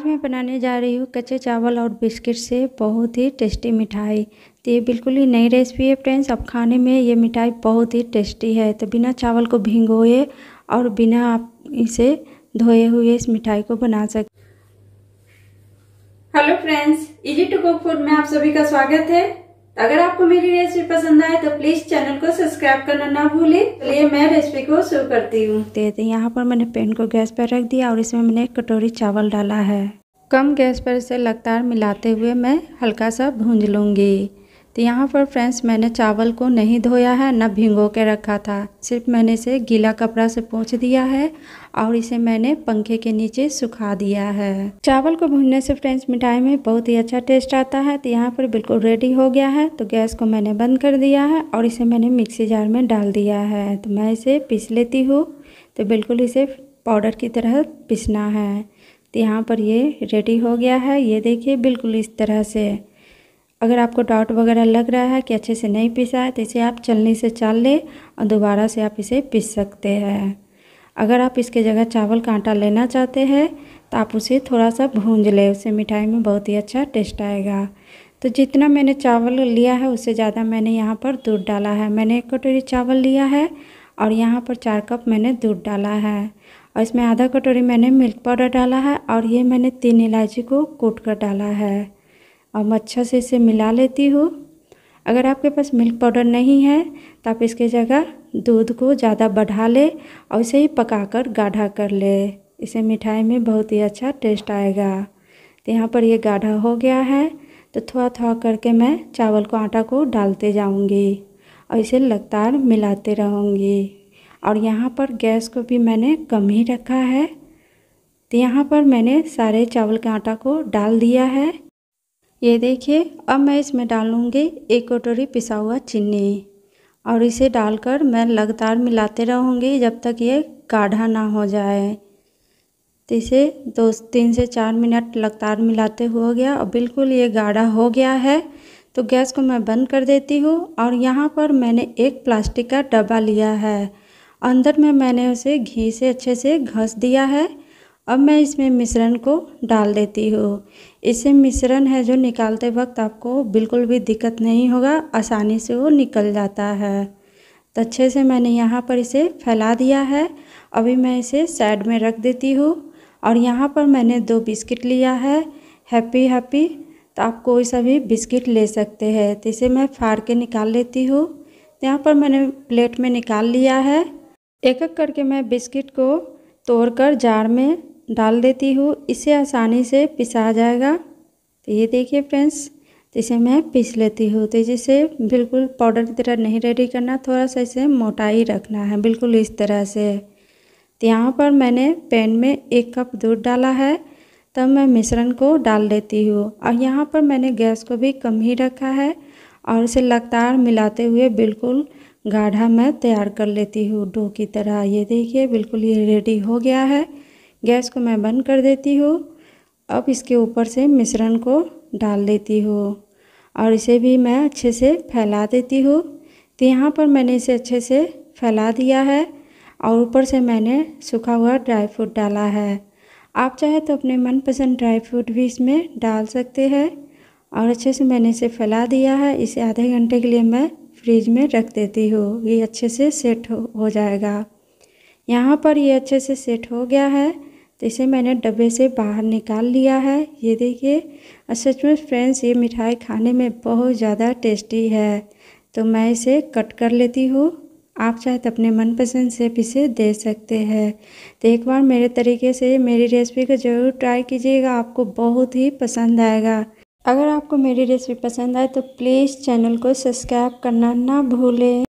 आज मैं बनाने जा रही हूँ कच्चे चावल और बिस्किट से बहुत ही टेस्टी मिठाई तो ये बिल्कुल ही नई रेसिपी है फ्रेंड्स अब खाने में ये मिठाई बहुत ही टेस्टी है तो बिना चावल को भिंगोए और बिना आप इसे धोए हुए इस मिठाई को बना सकते hello friends easy to cook food में आप सभी का स्वागत है अगर आपको मेरी रेसिपी पसंद आए तो प्लीज चैनल को सब्सक्राइब करना ना भूलें चलिए मैं रेसिपी को शुरू करती हूँ देते यहाँ पर मैंने पेन को गैस पर रख दिया और इसमें मैंने एक कटोरी चावल डाला है कम गैस पर इसे लगातार मिलाते हुए मैं हल्का सा भूंज लूंगी तो यहाँ पर फ्रेंड्स मैंने चावल को नहीं धोया है ना भिंगो के रखा था सिर्फ मैंने इसे गीला कपड़ा से पोंछ दिया है और इसे मैंने पंखे के नीचे सुखा दिया है चावल को भूनने से फ्रेंड्स मिठाई में बहुत ही अच्छा टेस्ट आता है तो यहाँ पर बिल्कुल रेडी हो गया है तो गैस को मैंने बंद कर दिया है और इसे मैंने मिक्सी जार में डाल दिया है तो मैं इसे पीस लेती हूँ तो बिल्कुल इसे पाउडर की तरह पिसना है तो यहाँ पर ये रेडी हो गया है ये देखिए बिल्कुल इस तरह से अगर आपको डाउट वगैरह लग रहा है कि अच्छे से नहीं पिसा है तो इसे आप चलनी से चाल लें और दोबारा से आप इसे पीस सकते हैं अगर आप इसके जगह चावल का आटा लेना चाहते हैं तो आप उसे थोड़ा सा भूंज ले उससे मिठाई में बहुत ही अच्छा टेस्ट आएगा तो जितना मैंने चावल लिया है उससे ज़्यादा मैंने यहाँ पर दूध डाला है मैंने एक कटोरी चावल लिया है और यहाँ पर चार कप मैंने दूध डाला है और इसमें आधा कटोरी मैंने मिल्क पाउडर डाला है और ये मैंने तीन इलायची को कूट कर डाला है और अच्छा से इसे मिला लेती हूँ अगर आपके पास मिल्क पाउडर नहीं है तो आप इसके जगह दूध को ज़्यादा बढ़ा ले और इसे ही पका कर गाढ़ा कर ले इसे मिठाई में बहुत ही अच्छा टेस्ट आएगा तो यहाँ पर ये गाढ़ा हो गया है तो थोड़ा थोड़ा करके मैं चावल को आटा को डालते जाऊँगी और इसे लगातार मिलाते रहूँगी और यहाँ पर गैस को भी मैंने कम ही रखा है तो यहाँ पर मैंने सारे चावल के आटा को डाल दिया है ये देखिए अब मैं इसमें डालूँगी एक कटोरी पिसा हुआ चीनी और इसे डालकर मैं लगातार मिलाते रहूँगी जब तक ये गाढ़ा ना हो जाए तो इसे दो तीन से चार मिनट लगातार मिलाते हो गया और बिल्कुल ये गाढ़ा हो गया है तो गैस को मैं बंद कर देती हूँ और यहाँ पर मैंने एक प्लास्टिक का डब्बा लिया है अंदर में मैंने उसे घी से अच्छे से घस दिया है अब मैं इसमें मिश्रण को डाल देती हूँ इसे मिश्रण है जो निकालते वक्त आपको बिल्कुल भी दिक्कत नहीं होगा आसानी से वो निकल जाता है तो अच्छे से मैंने यहाँ पर इसे फैला दिया है अभी मैं इसे साइड में रख देती हूँ और यहाँ पर मैंने दो बिस्किट लिया है हैप्पी हैप्पी तो आप कोई सा भी बिस्किट ले सकते हैं तो इसे मैं फाड़ के निकाल लेती हूँ तो यहाँ पर मैंने प्लेट में निकाल लिया है एक एक करके मैं बिस्किट को तोड़कर जार में डाल देती हूँ इसे आसानी से पिसा जाएगा तो ये देखिए फ्रेंड्स इसे मैं पीस लेती हूँ तो जिसे बिल्कुल पाउडर की तरह नहीं रेडी करना थोड़ा सा इसे मोटाई रखना है बिल्कुल इस तरह से तो यहाँ पर मैंने पैन में एक कप दूध डाला है तब मैं मिश्रण को डाल देती हूँ और यहाँ पर मैंने गैस को भी कम ही रखा है और इसे लगातार मिलाते हुए बिल्कुल गाढ़ा मैं तैयार कर लेती हूँ डो की तरह ये देखिए बिल्कुल ये रेडी हो गया है गैस को मैं बंद कर देती हूँ अब इसके ऊपर से मिश्रण को डाल देती हूँ और इसे भी मैं अच्छे से फैला देती हूँ तो यहाँ पर मैंने इसे अच्छे से फैला दिया है और ऊपर से मैंने सूखा हुआ ड्राई फ्रूट डाला है आप चाहे तो अपने मनपसंद ड्राई फ्रूट भी इसमें डाल सकते हैं और अच्छे से मैंने इसे फैला दिया है इसे आधे घंटे के लिए मैं फ्रिज में रख देती हूँ ये अच्छे से सेट हो, हो जाएगा यहाँ पर ये अच्छे से सेट हो गया है तो इसे मैंने डब्बे से बाहर निकाल लिया है ये देखिए सच में फ्रेंड्स ये मिठाई खाने में बहुत ज़्यादा टेस्टी है तो मैं इसे कट कर लेती हूँ आप चाहे तो अपने मनपसंद से इसे दे सकते हैं तो एक बार मेरे तरीके से मेरी रेसिपी को ज़रूर ट्राई कीजिएगा आपको बहुत ही पसंद आएगा अगर आपको मेरी रेसिपी पसंद आए तो प्लीज़ चैनल को सब्सक्राइब करना ना भूलें